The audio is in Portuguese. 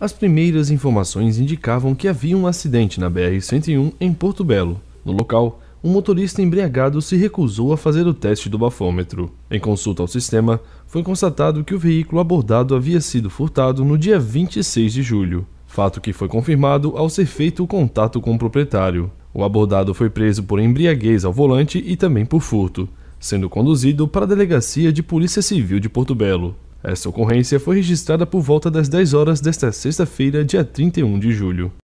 As primeiras informações indicavam que havia um acidente na BR-101 em Porto Belo. No local, um motorista embriagado se recusou a fazer o teste do bafômetro. Em consulta ao sistema, foi constatado que o veículo abordado havia sido furtado no dia 26 de julho, fato que foi confirmado ao ser feito o contato com o proprietário. O abordado foi preso por embriaguez ao volante e também por furto, sendo conduzido para a Delegacia de Polícia Civil de Porto Belo. Essa ocorrência foi registrada por volta das 10 horas desta sexta-feira, dia 31 de julho.